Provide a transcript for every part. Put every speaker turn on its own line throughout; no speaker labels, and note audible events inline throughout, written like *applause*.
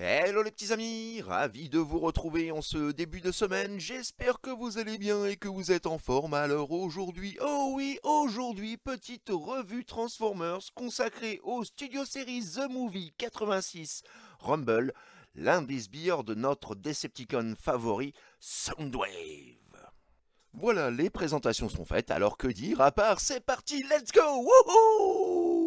Hello les petits amis, ravi de vous retrouver en ce début de semaine, j'espère que vous allez bien et que vous êtes en forme, alors aujourd'hui, oh oui, aujourd'hui, petite revue Transformers consacrée au studio série The Movie 86 Rumble, l'un des sbires de notre Decepticon favori, Soundwave. Voilà, les présentations sont faites, alors que dire à part, c'est parti, let's go, wouhou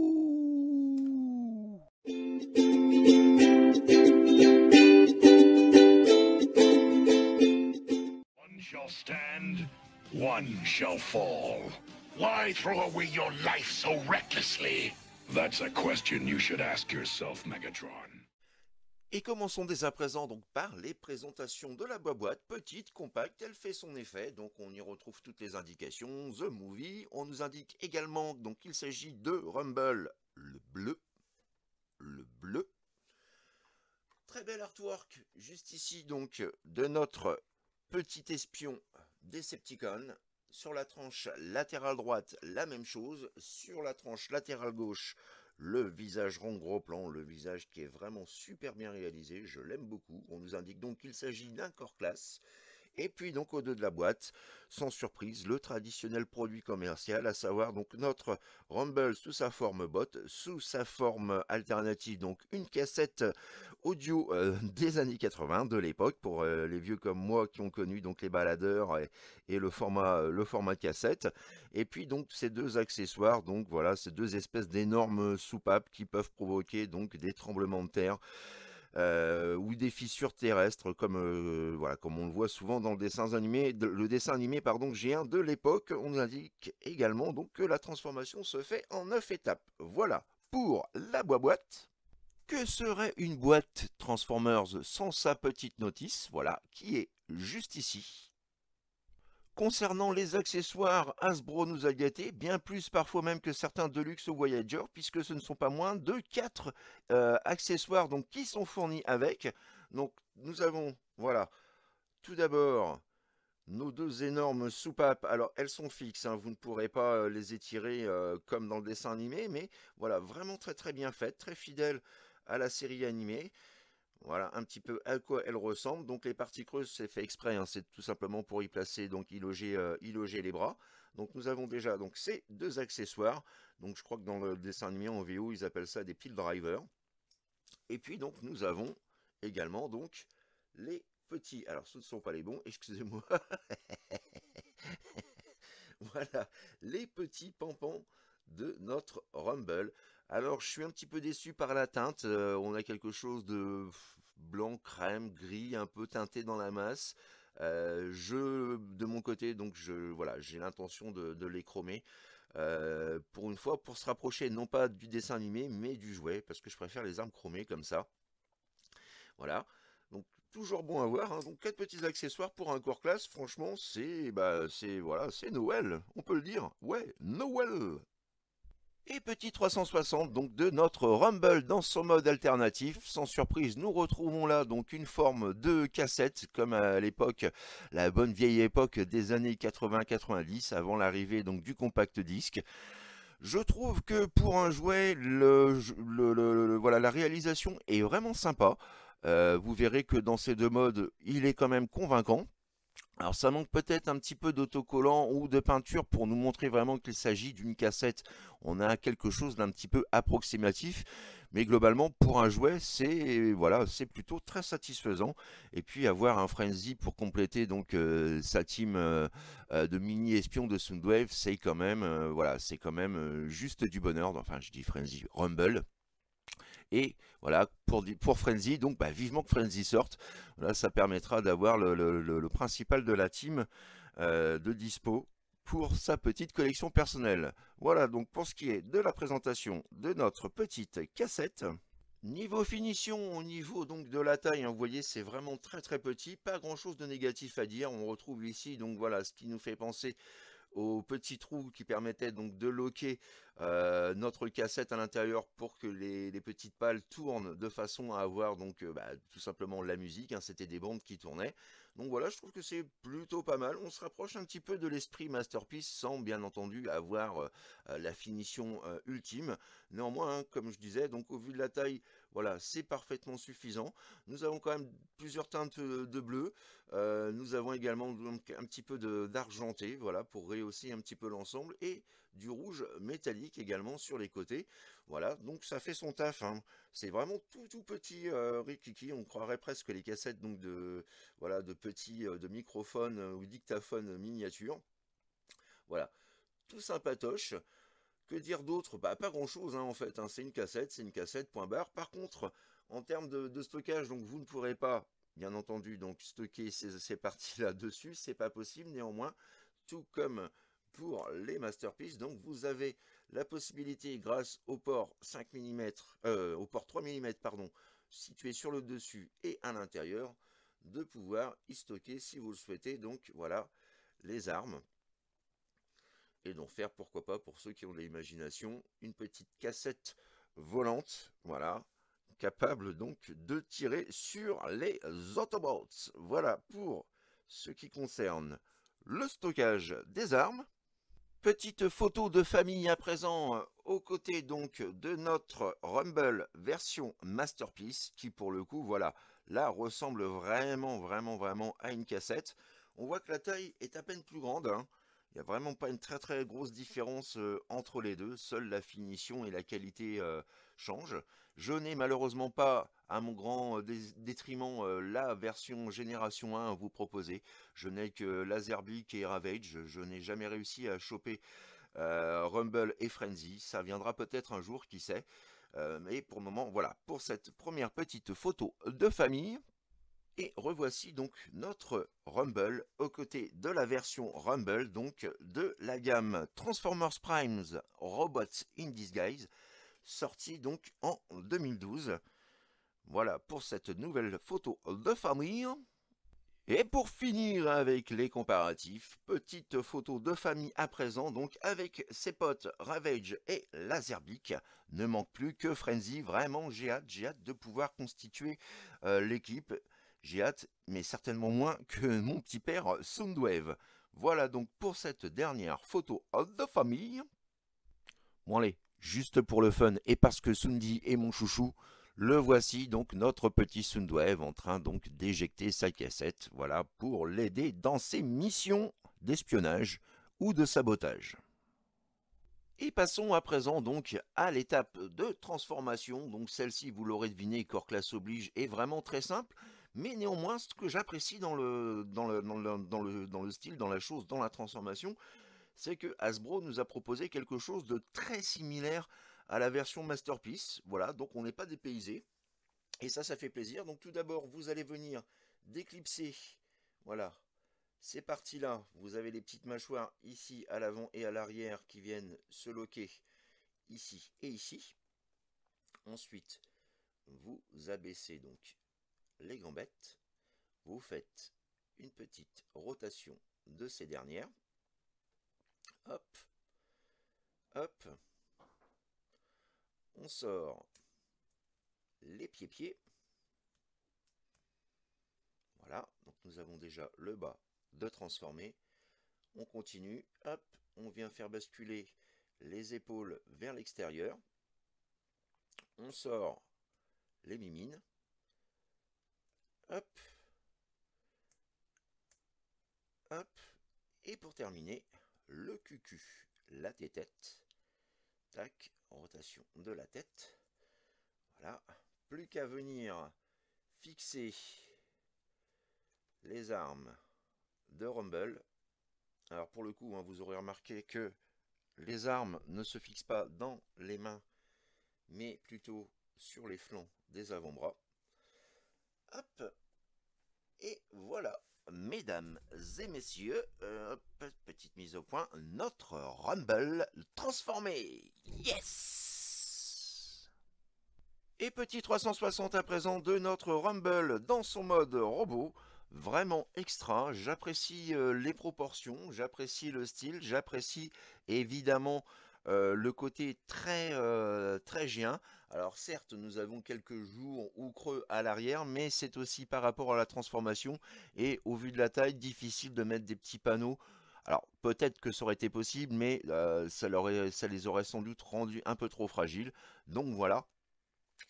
Et commençons dès à présent donc par les présentations de la boîte, petite, compacte, elle fait son effet, donc on y retrouve toutes les indications, The Movie, on nous indique également donc qu'il s'agit de Rumble, le bleu, le bleu, très bel artwork juste ici donc de notre Petit espion Decepticon. Sur la tranche latérale droite, la même chose. Sur la tranche latérale gauche, le visage rond gros plan, le visage qui est vraiment super bien réalisé. Je l'aime beaucoup. On nous indique donc qu'il s'agit d'un corps classe et puis donc au dos de la boîte, sans surprise, le traditionnel produit commercial, à savoir donc notre Rumble sous sa forme botte, sous sa forme alternative, donc une cassette audio euh, des années 80, de l'époque, pour euh, les vieux comme moi qui ont connu donc les baladeurs et, le, format, euh, le format cassette. Et puis donc ces deux accessoires, donc voilà, ces deux espèces d'énormes soupapes qui peuvent provoquer donc des tremblements de terre. Euh, ou des fissures terrestres, comme, euh, voilà, comme on le voit souvent dans le dessin animé, le dessin animé pardon, G1 de l'époque. On indique également donc, que la transformation se fait en 9 étapes. Voilà pour la boîte. Que serait une boîte Transformers sans sa petite notice, voilà, qui est juste ici Concernant les accessoires, Hasbro nous a gâtés, bien plus parfois même que certains Deluxe ou Voyager, puisque ce ne sont pas moins de 4 euh, accessoires donc, qui sont fournis avec. Donc nous avons, voilà, tout d'abord nos deux énormes soupapes. Alors elles sont fixes, hein, vous ne pourrez pas euh, les étirer euh, comme dans le dessin animé, mais voilà, vraiment très très bien faites, très fidèles à la série animée. Voilà un petit peu à quoi elle ressemble. Donc les parties creuses, c'est fait exprès, hein, c'est tout simplement pour y placer, donc y loger, euh, y loger les bras. Donc nous avons déjà donc, ces deux accessoires. Donc je crois que dans le dessin de mien en VO, ils appellent ça des pile drivers. Et puis donc nous avons également donc les petits. Alors ce ne sont pas les bons, *laughs* excusez-moi. *laughs* voilà, les petits pampans de notre Rumble. Alors, je suis un petit peu déçu par la teinte. Euh, on a quelque chose de blanc, crème, gris, un peu teinté dans la masse. Euh, je, de mon côté, donc je, voilà, j'ai l'intention de, les chromer. Euh, pour une fois, pour se rapprocher non pas du dessin animé, mais du jouet, parce que je préfère les armes chromées comme ça. Voilà. Donc toujours bon à voir. Hein. Donc quatre petits accessoires pour un corps classe. Franchement, c'est bah, c'est voilà, c'est Noël. On peut le dire. Ouais, Noël. Et petit 360 donc de notre Rumble dans son mode alternatif. Sans surprise, nous retrouvons là donc une forme de cassette comme à l'époque, la bonne vieille époque des années 80-90 avant l'arrivée donc du compact disque. Je trouve que pour un jouet, le, voilà, la réalisation est vraiment sympa. Euh, vous verrez que dans ces deux modes, il est quand même convaincant. Alors ça manque peut-être un petit peu d'autocollant ou de peinture pour nous montrer vraiment qu'il s'agit d'une cassette. On a quelque chose d'un petit peu approximatif, mais globalement pour un jouet c'est voilà plutôt très satisfaisant. Et puis avoir un frenzy pour compléter donc euh, sa team euh, euh, de mini espions de Soundwave, c'est quand voilà c'est quand même juste du bonheur. Enfin je dis frenzy rumble et voilà, pour, pour Frenzy, donc bah, vivement que Frenzy sorte. Voilà, ça permettra d'avoir le, principal de la team euh, de dispo pour sa petite collection personnelle. Voilà donc pour ce qui est de la présentation de notre petite cassette. Niveau finition, au niveau donc de la taille, hein, vous voyez c'est vraiment très très petit, pas grand chose de négatif à dire, on retrouve ici donc voilà ce qui nous fait penser au petit trou qui permettait donc de loquer euh, notre cassette à l'intérieur pour que les, petites pales tournent de façon à avoir donc euh, bah, tout simplement la musique. Hein. C'était des bandes qui tournaient. Donc voilà, je trouve que c'est plutôt pas mal. On se rapproche un petit peu de l'esprit Masterpiece sans bien entendu avoir euh, la finition ultime. Néanmoins, hein, comme je disais, donc au vu de la taille, voilà, c'est parfaitement suffisant. Nous avons quand même plusieurs teintes euh, de bleu. Euh, nous avons également un petit peu d'argenté, voilà, pour rehausser un petit peu l'ensemble. Et du rouge métallique également sur les côtés. Voilà, donc ça fait son taf. Hein. C'est vraiment tout tout petit euh, rikiki. On croirait presque les cassettes donc de de petits de microphones ou dictaphones miniatures. Voilà, tout sympatoche. Que dire d'autre bah, pas grand chose hein, en fait, hein. c'est une cassette, c'est une cassette, point barre. Par contre, en termes de, stockage, donc vous ne pourrez pas, bien entendu, donc stocker ces, parties-là *laughs* dessus, c'est pas possible néanmoins, tout comme pour les masterpieces. Donc vous avez la possibilité grâce au port 5 mm, euh, au port 3 mm pardon, situé sur le dessus et à l'intérieur, de pouvoir y stocker si vous le souhaitez. Donc voilà les armes et d'en faire, pourquoi pas, pour ceux qui ont de l'imagination, une petite cassette volante, voilà, capable donc de tirer sur les Autobots. Voilà pour ce qui concerne le stockage des armes. Petite photo de famille à présent aux côtés donc de notre Rumble version Masterpiece qui pour le coup voilà là ressemble vraiment vraiment vraiment à une cassette. On voit que la taille est à peine plus grande hein. Il n'y a vraiment pas une très très grosse différence entre les deux, seule la finition et la qualité changent. Je n'ai malheureusement pas, à mon grand détriment, la version génération 1 à vous proposer. Je n'ai que Laserbeak et Ravage, je, je n'ai jamais réussi à choper Rumble et Frenzy, ça viendra peut-être un jour, qui sait. mais pour le moment, voilà, pour cette première petite photo de famille, et revoici donc notre Rumble aux côtés de la version Rumble donc de la gamme Transformers Primes Robots in Disguise sortie donc en 2012. Voilà pour cette nouvelle photo de famille. Et pour finir avec les comparatifs, petite photo de famille à présent, donc avec ses potes Ravage et Laserbeak. Ne manque plus que Frenzy, vraiment j'ai hâte, j'ai hâte de pouvoir constituer euh, l'équipe. J'ai hâte, mais certainement moins que mon petit père euh, Soundwave. Voilà donc pour cette dernière photo de famille. Bon allez, juste pour le fun et parce que Sundi est mon chouchou, le voici donc notre petit Soundwave en train donc d'éjecter sa cassette, voilà, pour l'aider dans ses missions d'espionnage ou de sabotage. Et passons à présent donc à l'étape de transformation. Donc celle-ci, vous l'aurez deviné, corps Class oblige, est vraiment très simple. Mais néanmoins, ce que j'apprécie dans le, dans, le, style, dans la chose, dans la transformation, c'est que Hasbro nous a proposé quelque chose de très similaire à la version Masterpiece. Voilà, donc on n'est pas dépaysé. Et ça, ça fait plaisir. Donc tout d'abord, vous allez venir déclipser, voilà, ces parties-là. Vous avez les petites mâchoires ici, à l'avant et à l'arrière, qui viennent se loquer ici et ici. Ensuite, vous abaissez donc les gambettes, vous faites une petite rotation de ces dernières. Hop, hop, on sort les pieds-pieds. Voilà, donc nous avons déjà le bas de transformer. On continue, hop, on vient faire basculer les épaules vers l'extérieur. On sort les mimines. Hop. Hop. Et pour terminer, le cucu, la tête Tac, rotation de la tête. Voilà. Plus qu'à venir fixer les armes de Rumble. Alors pour le coup, hein, vous aurez remarqué que les armes ne se fixent pas dans les mains, mais plutôt sur les flancs des avant-bras. Et voilà, mesdames et messieurs, euh, petite mise au point, notre Rumble transformé. Yes Et petit 360 à présent de notre Rumble dans son mode robot. Vraiment extra, j'apprécie euh, les proportions, j'apprécie le style, j'apprécie évidemment le côté très très gien. Alors certes, nous avons quelques jours ou creux à l'arrière, mais c'est aussi par rapport à la transformation et au vu de la taille, difficile de mettre des petits panneaux. Alors peut-être que ça aurait été possible, mais ça, ça les aurait sans doute rendus un peu trop fragiles. Donc voilà,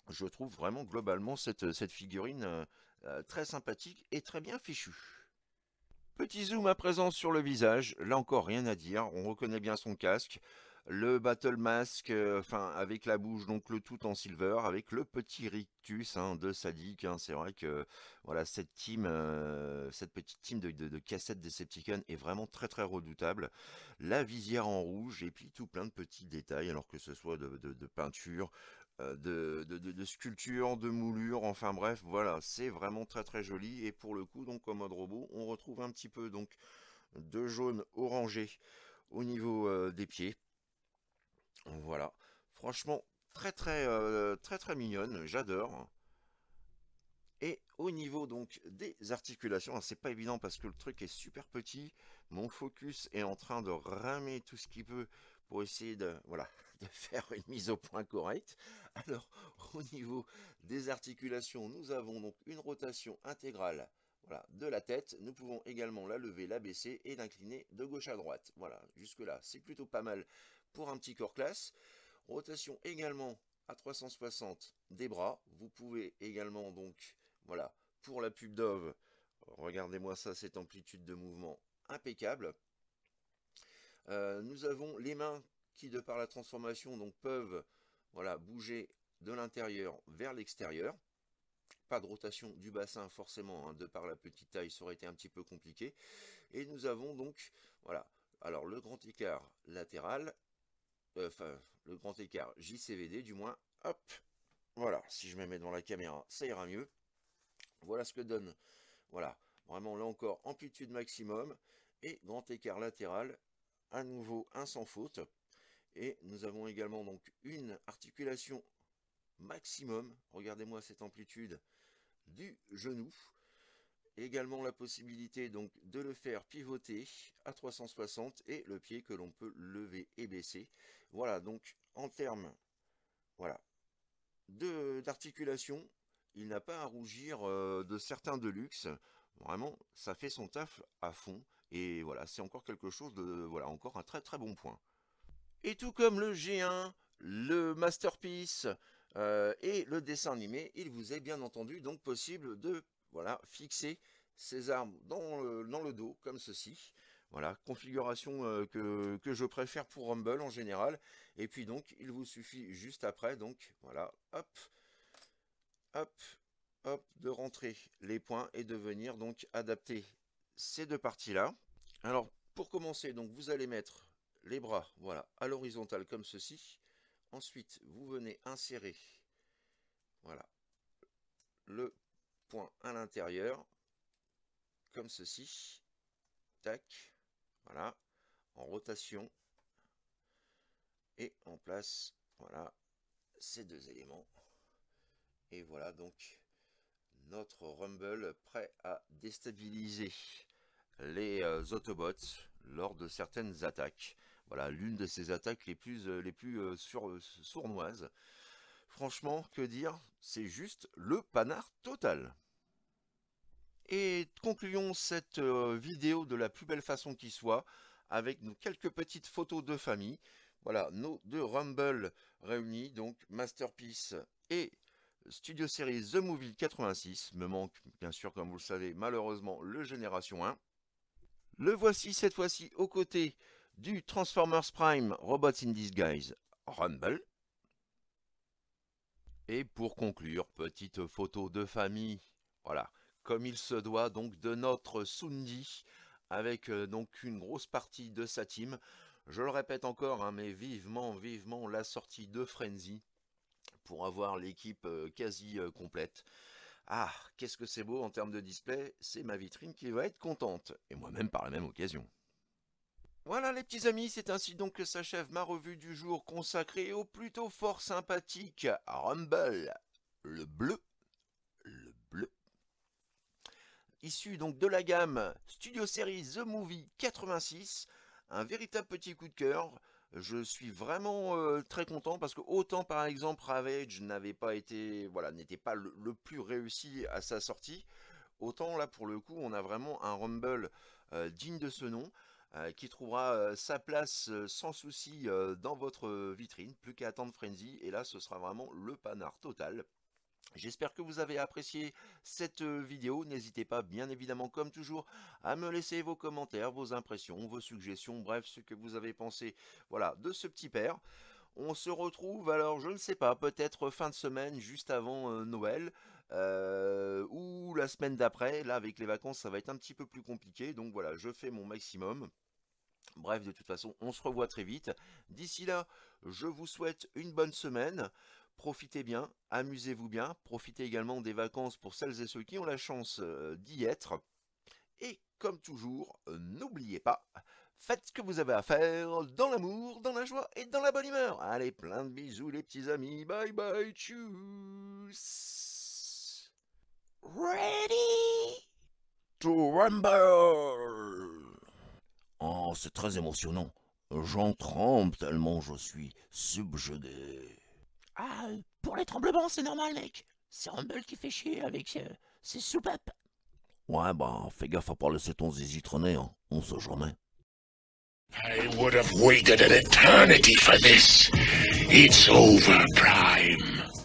je trouve vraiment globalement cette, cette figurine très sympathique et très bien fichue. Petit zoom à présent sur le visage, là encore rien à dire, on reconnaît bien son casque, le Battle Mask, euh, enfin avec la bouche, donc le tout en silver, avec le petit rictus hein, de Sadik, hein. c'est vrai que voilà cette team, euh, cette petite team de, de, de cassettes Decepticon est vraiment très très redoutable. La visière en rouge et puis tout plein de petits détails, alors que ce soit de peinture, euh, de, de, sculptures, de moulures, enfin bref, voilà, c'est vraiment très très joli. Et pour le coup, donc en mode robot, on retrouve un petit peu donc de jaune orangé au niveau euh, des pieds. Voilà, franchement très très euh, très très mignonne, j'adore. Et au niveau donc des articulations, c'est pas évident parce que le truc est super petit. Mon focus est en train de ramer tout ce qu'il peut pour essayer de... Voilà, faire une mise au point correcte. Alors, au niveau des articulations, nous avons donc une rotation intégrale voilà, de la tête. Nous pouvons également la lever, la baisser et l'incliner de gauche à droite. Voilà, jusque-là, c'est plutôt pas mal pour un petit corps classe. Rotation également à 360 des bras. Vous pouvez également donc, voilà, pour la pub Dove, regardez-moi ça, cette amplitude de mouvement impeccable. Euh, nous avons les mains qui, de par la transformation, donc peuvent voilà, bouger de l'intérieur vers l'extérieur. Pas de rotation du bassin forcément, hein, de par la petite taille, ça aurait été un petit peu compliqué. Et nous avons donc, voilà, alors le grand écart latéral, euh, enfin le grand écart JCVD du moins, hop, voilà, si je me mets dans la caméra, ça ira mieux. Voilà ce que donne, voilà, vraiment là encore amplitude maximum et grand écart latéral, à nouveau un sans faute. Et nous avons également donc une articulation maximum, regardez-moi cette amplitude du genou. Également la possibilité donc de le faire pivoter à 360 et le pied que l'on peut lever et baisser. Voilà donc en termes voilà, d'articulation, il n'a pas à rougir euh, de certains de luxe. Vraiment, ça fait son taf à fond. Et voilà, c'est encore quelque chose de... Voilà, encore un très très bon point. Et tout comme le G1, le Masterpiece euh, et le dessin animé, il vous est bien entendu donc possible de voilà, fixer ces armes dans le, dans le dos, comme ceci. Voilà, configuration euh, que, que, je préfère pour Rumble en général. Et puis donc, il vous suffit juste après, donc voilà, hop, hop, hop, de rentrer les points et de venir donc adapter ces deux parties-là. Alors, pour commencer, donc vous allez mettre les bras, voilà, à l'horizontale comme ceci. Ensuite, vous venez insérer, voilà, le point à l'intérieur, comme ceci. Tac, voilà, en rotation. Et en place, voilà, ces deux éléments. Et voilà donc notre Rumble prêt à déstabiliser les euh, Autobots lors de certaines attaques. Voilà, l'une de ses attaques les plus, euh, les plus euh, euh, sournoises. Franchement, que dire C'est juste le panard total. Et concluons cette vidéo de la plus belle façon qui soit, avec nos quelques petites photos de famille. Voilà, nos deux Rumble réunis, donc Masterpiece et Studio Series The Movie 86. Me manque, bien sûr, comme vous le savez, malheureusement, le Génération 1. Le voici cette fois-ci aux côtés du Transformers Prime Robots in Disguise Rumble. Et pour conclure, petite photo de famille, voilà, comme il se doit donc de notre Sundi, avec euh, donc une grosse partie de sa team. Je le répète encore, hein, mais vivement, vivement la sortie de Frenzy pour avoir l'équipe euh, quasi euh, complète. Ah, qu'est-ce que c'est beau en termes de display, c'est ma vitrine qui va être contente, et moi-même par la même occasion. Voilà les petits amis, c'est ainsi donc que s'achève ma revue du jour consacrée au plutôt fort sympathique Rumble, le bleu, le bleu, issu donc de la gamme Studio Series The Movie 86, un véritable petit coup de cœur, je suis vraiment euh, très content parce que autant par exemple Ravage n'avait pas été, voilà, n'était pas le, plus réussi à sa sortie, autant là pour le coup on a vraiment un Rumble euh, digne de ce nom. Euh, qui trouvera sa place sans souci dans votre vitrine. Plus qu'à attendre Frenzy, et là ce sera vraiment le panard total. J'espère que vous avez apprécié cette vidéo. N'hésitez pas, bien évidemment, comme toujours, à me laisser vos commentaires, vos impressions, vos suggestions, bref, ce que vous avez pensé voilà, de ce petit père. On se retrouve, alors, je ne sais pas, peut-être fin de semaine, juste avant Noël. Euh, ou la semaine d'après, là avec les vacances ça va être un petit peu plus compliqué, donc voilà, je fais mon maximum. Bref, de toute façon, on se revoit très vite. D'ici là, je vous souhaite une bonne semaine. Profitez bien, amusez-vous bien, profitez également des vacances pour celles et ceux qui ont la chance euh, d'y être. Et comme toujours, n'oubliez pas, faites ce que vous avez à faire dans l'amour, dans la joie et dans la bonne humeur. Allez, plein de bisous les petits amis, bye bye, tchuss Ready to rumble Oh, c'est très émotionnant. J'en tremble tellement je suis subjugué. Ah, pour les tremblements, c'est normal, mec. C'est Rumble qui fait chier avec euh, ses soupapes. Ouais, bah, fais gaffe à pas laisser ton zizi en hein. On se jamais. I would have waited an eternity for this. It's over, Prime.